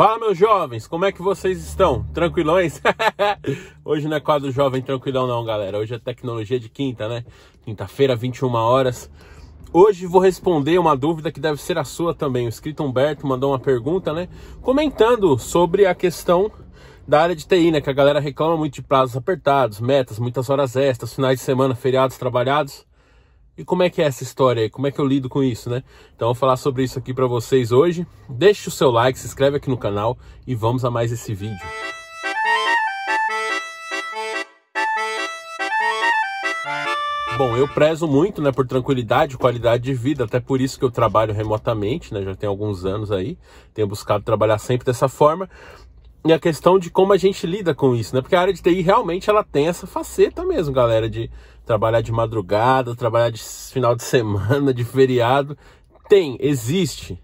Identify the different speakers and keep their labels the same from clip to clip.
Speaker 1: Fala meus jovens, como é que vocês estão? Tranquilões? Hoje não é quadro jovem tranquilão não, galera. Hoje é tecnologia de quinta, né? Quinta-feira, 21 horas. Hoje vou responder uma dúvida que deve ser a sua também. O escrito Humberto mandou uma pergunta, né? Comentando sobre a questão da área de TI, né? Que a galera reclama muito de prazos apertados, metas, muitas horas extras, finais de semana, feriados trabalhados. E como é que é essa história aí? Como é que eu lido com isso, né? Então eu vou falar sobre isso aqui para vocês hoje. Deixe o seu like, se inscreve aqui no canal e vamos a mais esse vídeo. Bom, eu prezo muito, né, por tranquilidade, qualidade de vida, até por isso que eu trabalho remotamente, né, já tem alguns anos aí, tenho buscado trabalhar sempre dessa forma, e a questão de como a gente lida com isso, né? Porque a área de TI realmente ela tem essa faceta mesmo, galera, de trabalhar de madrugada, trabalhar de final de semana, de feriado. Tem, existe.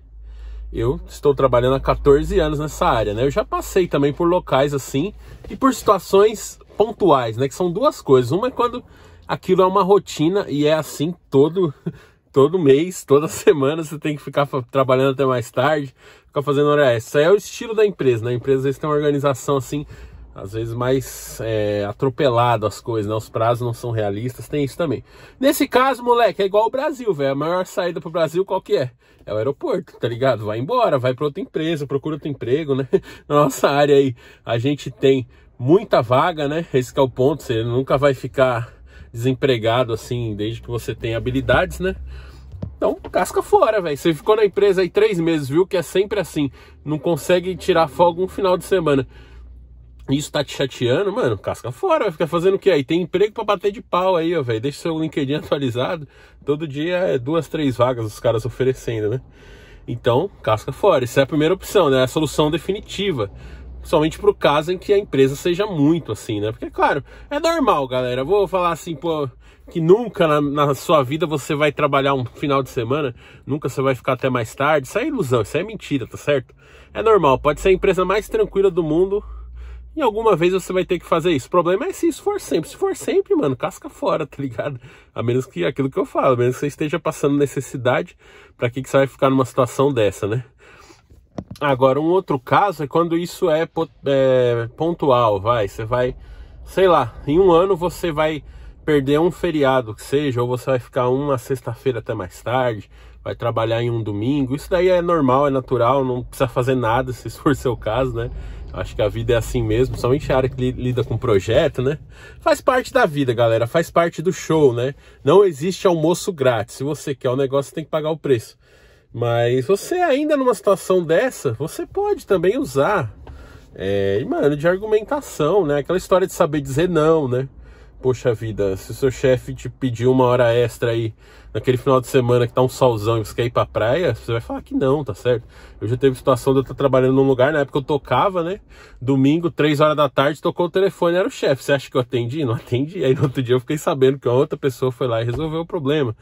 Speaker 1: Eu estou trabalhando há 14 anos nessa área, né? Eu já passei também por locais assim e por situações pontuais, né? Que são duas coisas. Uma é quando aquilo é uma rotina e é assim todo todo mês, toda semana você tem que ficar trabalhando até mais tarde, ficar fazendo hora extra. Isso é o estilo da empresa, né? A empresa às vezes tem uma organização assim às vezes mais é, atropelado as coisas, né? Os prazos não são realistas, tem isso também. Nesse caso, moleque, é igual o Brasil, velho. A maior saída pro Brasil qual que é? É o aeroporto, tá ligado? Vai embora, vai para outra empresa, procura outro emprego, né? nossa área aí, a gente tem muita vaga, né? Esse é o ponto, você nunca vai ficar desempregado assim, desde que você tem habilidades, né? Então, casca fora, velho. Você ficou na empresa aí três meses, viu? Que é sempre assim. Não consegue tirar folga um final de semana isso tá te chateando, mano, casca fora, vai ficar fazendo o quê? Aí tem emprego para bater de pau aí, ó, velho. Deixa seu LinkedIn atualizado. Todo dia é duas, três vagas os caras oferecendo, né? Então, casca fora. Isso é a primeira opção, né? É a solução definitiva. Somente pro caso em que a empresa seja muito assim, né? Porque, claro, é normal, galera. vou falar assim, pô, que nunca na, na, sua vida você vai trabalhar um final de semana, nunca você vai ficar até mais tarde. Isso é ilusão, isso é mentira, tá certo? É normal, pode ser a empresa mais tranquila do mundo, e alguma vez você vai ter que fazer isso. O problema é se isso for sempre. Se for sempre, mano, casca fora, tá ligado? A menos que aquilo que eu falo, a menos que você esteja passando necessidade, para que, que você vai ficar numa situação dessa, né? Agora, um outro caso é quando isso é, é pontual, vai. Você vai, sei lá, em um ano você vai perder um feriado que seja, ou você vai ficar uma sexta-feira até mais tarde, vai trabalhar em um domingo. Isso daí é normal, é natural, não precisa fazer nada se isso for seu caso, né? Acho que a vida é assim mesmo, somente a área que lida com projeto, né? Faz parte da vida, galera, faz parte do show, né? Não existe almoço grátis. Se você quer o um negócio, tem que pagar o preço. Mas você ainda numa situação dessa, você pode também usar, é, mano, de argumentação, né? Aquela história de saber dizer não, né? Poxa vida, se o seu chefe te pedir uma hora extra aí naquele final de semana que tá um solzão e você quer ir pra praia, você vai falar que não, tá certo? Eu já teve situação de eu estar trabalhando num lugar, na época eu tocava, né? Domingo, três horas da tarde, tocou o telefone, era o chefe. Você acha que eu atendi? Não atendi. Aí no outro dia eu fiquei sabendo que uma outra pessoa foi lá e resolveu o problema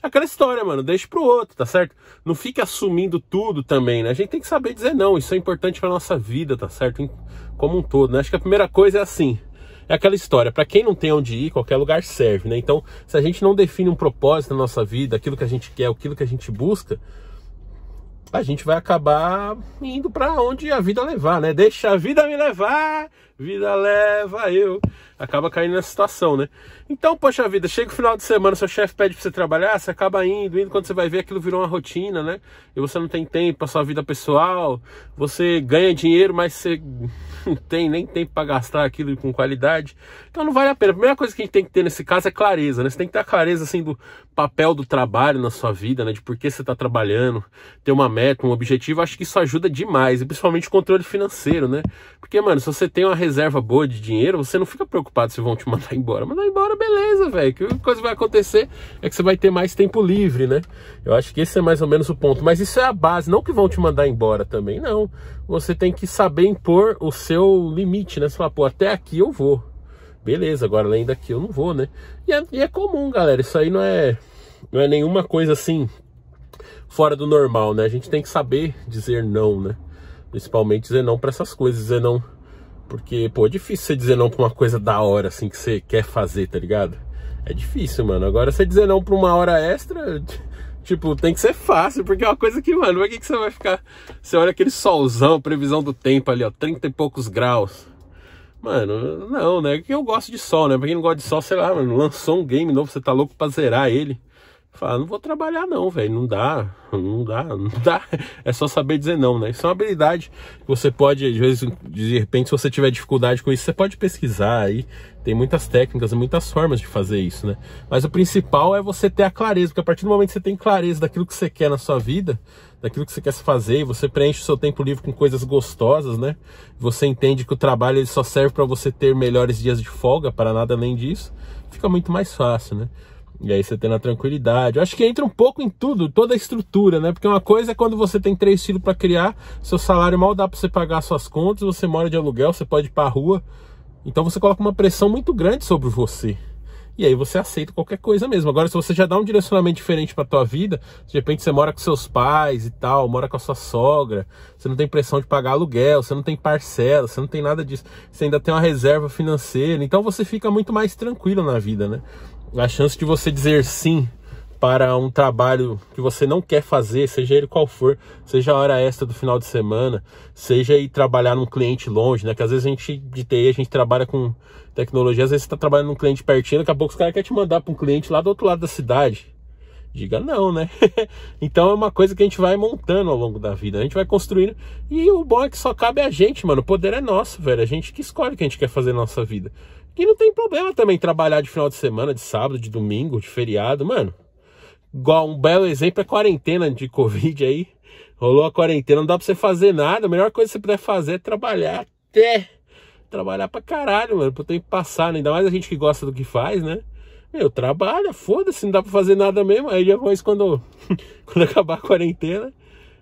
Speaker 1: é aquela história, mano. Deixa pro outro, tá certo? Não fica assumindo tudo também, né? A gente tem que saber dizer não. Isso é importante pra nossa vida, tá certo? Como um todo, né? Acho que a primeira coisa é assim. É aquela história, para quem não tem onde ir, qualquer lugar serve, né? Então, se a gente não define um propósito na nossa vida, aquilo que a gente quer, aquilo que a gente busca, a gente vai acabar indo para onde a vida levar, né? Deixa a vida me levar, vida leva eu. Acaba caindo nessa situação, né? Então, poxa vida, chega o final de semana, seu chefe pede para você trabalhar, você acaba indo, indo, quando você vai ver aquilo virou uma rotina, né? E você não tem tempo para sua vida pessoal, você ganha dinheiro, mas você não tem nem tempo para gastar aquilo com qualidade. Então não vale a pena. A primeira coisa que a gente tem que ter nesse caso é clareza, né? Você tem que ter a clareza assim do papel do trabalho na sua vida, né? De por que você está trabalhando, ter uma meta, um objetivo, acho que isso ajuda demais, e principalmente o controle financeiro, né? Porque, mano, se você tem uma reserva boa de dinheiro, você não fica preocupado se vão te mandar embora. Mandar embora, beleza, velho. Que coisa vai acontecer é que você vai ter mais tempo livre, né? Eu acho que esse é mais ou menos o ponto. Mas isso é a base, não que vão te mandar embora também, não. Você tem que saber impor o seu limite, né? Você fala, pô, até aqui eu vou beleza, agora além daqui eu não vou, né? E é, e é comum, galera, isso aí não é, não é nenhuma coisa assim fora do normal, né? A gente tem que saber dizer não, né? Principalmente dizer não para essas coisas, dizer não. Porque, pô, é difícil você dizer não pra uma coisa da hora, assim, que você quer fazer, tá ligado? É difícil, mano. Agora, você dizer não pra uma hora extra, tipo, tem que ser fácil, porque é uma coisa que, mano, por que, que você vai ficar. Você olha aquele solzão, previsão do tempo ali, ó, 30 e poucos graus. Mano, não, né? Que eu gosto de sol, né? Pra quem não gosta de sol, sei lá, mano, lançou um game novo, você tá louco pra zerar ele. Fala, não vou trabalhar não, velho, não dá, não dá, não dá. É só saber dizer não, né? Isso é uma habilidade que você pode, às vezes, de repente, se você tiver dificuldade com isso, você pode pesquisar aí. Tem muitas técnicas, muitas formas de fazer isso, né? Mas o principal é você ter a clareza, porque a partir do momento que você tem clareza daquilo que você quer na sua vida, daquilo que você quer fazer, e você preenche o seu tempo livre com coisas gostosas, né? Você entende que o trabalho ele só serve para você ter melhores dias de folga, para nada além disso, fica muito mais fácil, né? E aí você tendo a tranquilidade. Eu acho que entra um pouco em tudo, toda a estrutura, né? Porque uma coisa é quando você tem três filhos para criar, seu salário mal dá para você pagar suas contas, você mora de aluguel, você pode ir para rua. Então você coloca uma pressão muito grande sobre você. E aí você aceita qualquer coisa mesmo. Agora, se você já dá um direcionamento diferente para tua vida, de repente você mora com seus pais e tal, mora com a sua sogra, você não tem pressão de pagar aluguel, você não tem parcela, você não tem nada disso, você ainda tem uma reserva financeira, então você fica muito mais tranquilo na vida, né? a chance de você dizer sim para um trabalho que você não quer fazer, seja ele qual for, seja a hora extra do final de semana, seja ir trabalhar num cliente longe, né? Que às vezes a gente de TI, a gente trabalha com tecnologia, às vezes você tá trabalhando num cliente pertinho, daqui a pouco os caras querem te mandar para um cliente lá do outro lado da cidade. Diga não, né? então é uma coisa que a gente vai montando ao longo da vida, a gente vai construindo. E o bom é que só cabe a gente, mano. O poder é nosso, velho. A gente que escolhe o que a gente quer fazer na nossa vida. E não tem problema também trabalhar de final de semana, de sábado, de domingo, de feriado, mano. Igual um belo exemplo é quarentena de Covid aí. Rolou a quarentena, não dá pra você fazer nada. A melhor coisa que você puder fazer é trabalhar até. Trabalhar pra caralho, mano. Pro tempo passar, né? ainda mais a gente que gosta do que faz, né? Meu, trabalha, foda-se, não dá pra fazer nada mesmo. Aí depois, quando, quando acabar a quarentena,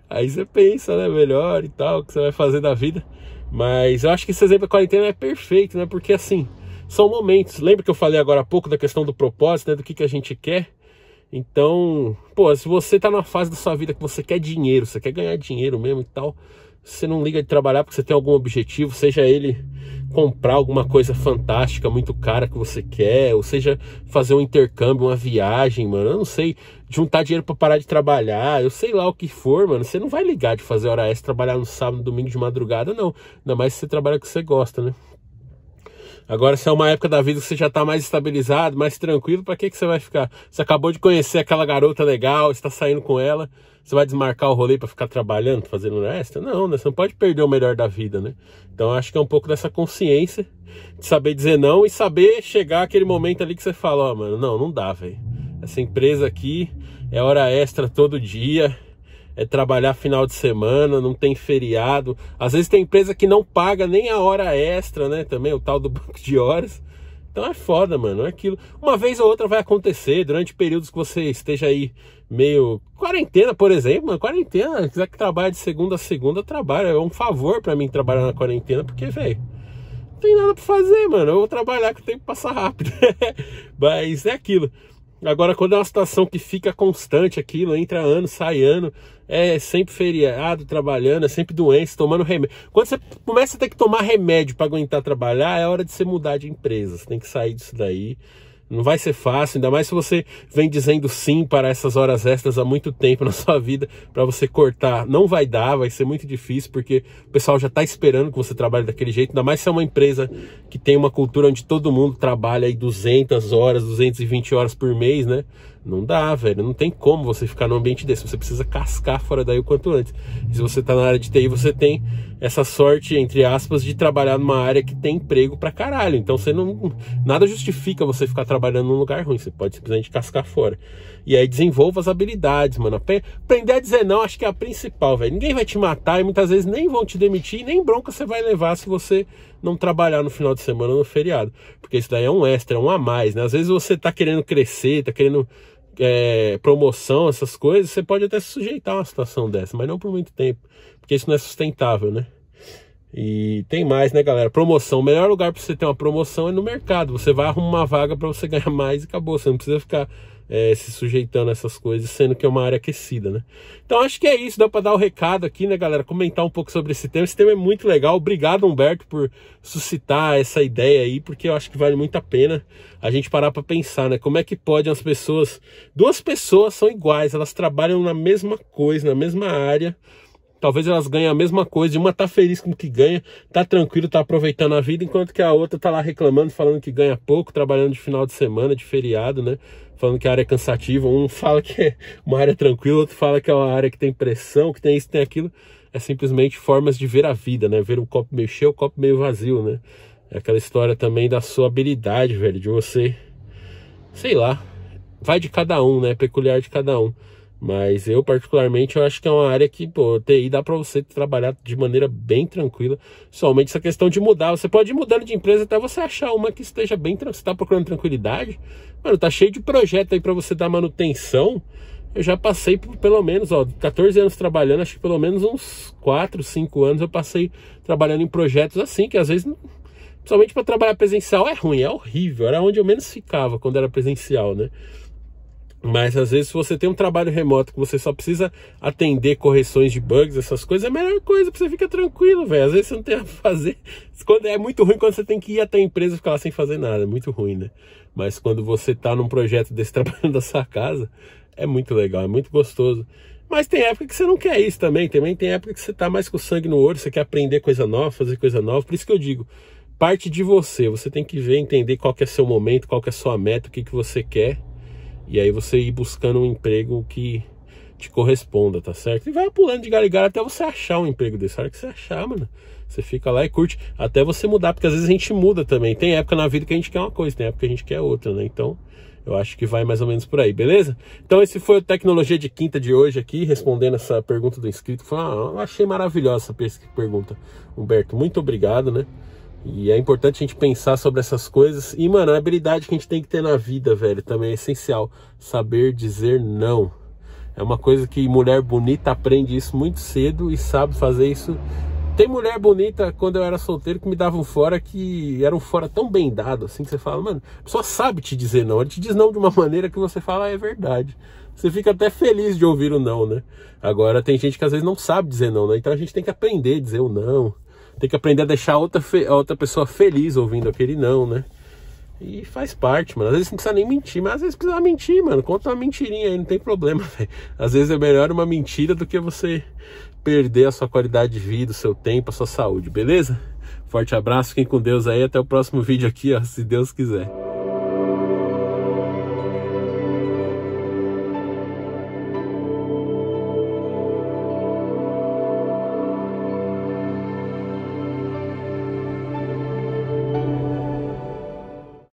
Speaker 1: aí você pensa, né? Melhor e tal, o que você vai fazer da vida. Mas eu acho que esse exemplo da quarentena é perfeito, né? Porque assim, são momentos. Lembra que eu falei agora há pouco da questão do propósito, né, do que, que a gente quer? Então, pô, se você tá na fase da sua vida que você quer dinheiro, você quer ganhar dinheiro mesmo e tal, você não liga de trabalhar porque você tem algum objetivo, seja ele comprar alguma coisa fantástica, muito cara que você quer, ou seja, fazer um intercâmbio, uma viagem, mano, eu não sei, juntar dinheiro para parar de trabalhar, eu sei lá o que for, mano, você não vai ligar de fazer hora extra, trabalhar no sábado, no domingo de madrugada, não. Ainda mais se você trabalha o que você gosta, né? Agora, se é uma época da vida que você já está mais estabilizado, mais tranquilo, para que, que você vai ficar? Você acabou de conhecer aquela garota legal, está saindo com ela, você vai desmarcar o rolê para ficar trabalhando, fazendo extra? Não, né? Você não pode perder o melhor da vida, né? Então, acho que é um pouco dessa consciência de saber dizer não e saber chegar aquele momento ali que você fala, ó, oh, mano, não, não dá, velho. Essa empresa aqui é hora extra todo dia, é trabalhar final de semana, não tem feriado. Às vezes tem empresa que não paga nem a hora extra, né? Também o tal do banco de horas. Então é foda, mano. É aquilo. Uma vez ou outra vai acontecer durante períodos que você esteja aí meio quarentena, por exemplo, mano, quarentena, se quiser que trabalhe de segunda a segunda, trabalha. É um favor para mim trabalhar na quarentena, porque, velho, não tem nada para fazer, mano. Eu vou trabalhar que o tempo passa rápido. Mas é aquilo. Agora, quando é uma situação que fica constante aquilo, entra ano, sai ano, é sempre feriado, trabalhando, é sempre doença, tomando remédio. Quando você começa a ter que tomar remédio para aguentar trabalhar, é hora de você mudar de empresa. Você tem que sair disso daí não vai ser fácil, ainda mais se você vem dizendo sim para essas horas extras há muito tempo na sua vida para você cortar. Não vai dar, vai ser muito difícil porque o pessoal já está esperando que você trabalhe daquele jeito, ainda mais se é uma empresa que tem uma cultura onde todo mundo trabalha aí 200 horas, 220 horas por mês, né? Não dá, velho. Não tem como você ficar num ambiente desse. Você precisa cascar fora daí o quanto antes. E se você está na área de TI, você tem essa sorte, entre aspas, de trabalhar numa área que tem emprego pra caralho. Então você não. Nada justifica você ficar trabalhando num lugar ruim. Você pode simplesmente cascar fora. E aí desenvolva as habilidades, mano. Aprender a dizer não, acho que é a principal, velho. Ninguém vai te matar e muitas vezes nem vão te demitir, nem bronca você vai levar se você não trabalhar no final de semana no feriado. Porque isso daí é um extra, é um a mais, né? Às vezes você tá querendo crescer, tá querendo é, promoção, essas coisas, você pode até se sujeitar a uma situação dessa, mas não por muito tempo, porque isso não é sustentável, né? E tem mais, né, galera? Promoção. O melhor lugar para você ter uma promoção é no mercado. Você vai arrumar uma vaga para você ganhar mais e acabou. Você não precisa ficar é, se sujeitando a essas coisas, sendo que é uma área aquecida, né? Então acho que é isso, dá para dar o um recado aqui, né, galera? Comentar um pouco sobre esse tema. Esse tema é muito legal. Obrigado, Humberto, por suscitar essa ideia aí, porque eu acho que vale muito a pena a gente parar para pensar, né? Como é que pode as pessoas, duas pessoas são iguais, elas trabalham na mesma coisa, na mesma área, Talvez elas ganhem a mesma coisa, e uma tá feliz com o que ganha, tá tranquilo, tá aproveitando a vida, enquanto que a outra tá lá reclamando, falando que ganha pouco, trabalhando de final de semana, de feriado, né? Falando que a área é cansativa, um fala que é uma área tranquila, outro fala que é uma área que tem pressão, que tem isso, tem aquilo. É simplesmente formas de ver a vida, né? Ver o copo meio cheio, o copo meio vazio, né? É aquela história também da sua habilidade, velho, de você, sei lá, vai de cada um, né? É peculiar de cada um. Mas eu, particularmente, eu acho que é uma área que, pô, TI dá para você trabalhar de maneira bem tranquila. Somente essa questão de mudar. Você pode ir mudando de empresa até você achar uma que esteja bem tranquila. Você tá procurando tranquilidade? Mano, tá cheio de projeto aí para você dar manutenção. Eu já passei por pelo menos, ó, 14 anos trabalhando, acho que pelo menos uns 4, 5 anos eu passei trabalhando em projetos assim, que às vezes, principalmente para trabalhar presencial, é ruim, é horrível. Era onde eu menos ficava quando era presencial, né? Mas às vezes, se você tem um trabalho remoto que você só precisa atender correções de bugs, essas coisas, é a melhor coisa, porque você fica tranquilo, velho. Às vezes você não tem a fazer. Quando é muito ruim quando você tem que ir até a empresa e ficar lá sem fazer nada, é muito ruim, né? Mas quando você tá num projeto desse trabalhando da sua casa, é muito legal, é muito gostoso. Mas tem época que você não quer isso também, também tem época que você tá mais com sangue no olho, você quer aprender coisa nova, fazer coisa nova. Por isso que eu digo, parte de você, você tem que ver, entender qual que é seu momento, qual que é sua meta, o que que você quer e aí você ir buscando um emprego que te corresponda, tá certo? E vai pulando de galho em até você achar um emprego desse. A hora que você achar, mano, você fica lá e curte até você mudar, porque às vezes a gente muda também. Tem época na vida que a gente quer uma coisa, tem época que a gente quer outra, né? Então, eu acho que vai mais ou menos por aí, beleza? Então, esse foi o Tecnologia de Quinta de hoje aqui, respondendo essa pergunta do inscrito. Foi, eu achei maravilhosa essa pergunta, Humberto. Muito obrigado, né? E é importante a gente pensar sobre essas coisas. E, mano, a habilidade que a gente tem que ter na vida, velho, também é essencial. Saber dizer não. É uma coisa que mulher bonita aprende isso muito cedo e sabe fazer isso. Tem mulher bonita, quando eu era solteiro, que me davam um fora que era um fora tão bem dado, assim, que você fala, mano, a pessoa sabe te dizer não. Ela te diz não de uma maneira que você fala, ah, é verdade você fica até feliz de ouvir o não, né? Agora tem gente que às vezes não sabe dizer não, né? Então a gente tem que aprender a dizer o não, tem que aprender a deixar outra, a outra pessoa feliz ouvindo aquele não, né? E faz parte, mano. Às vezes não precisa nem mentir, mas às vezes precisa mentir, mano. Conta uma mentirinha aí, não tem problema, velho. Às vezes é melhor uma mentira do que você perder a sua qualidade de vida, o seu tempo, a sua saúde, beleza? Forte abraço, fiquem com Deus aí. Até o próximo vídeo aqui, ó, se Deus quiser.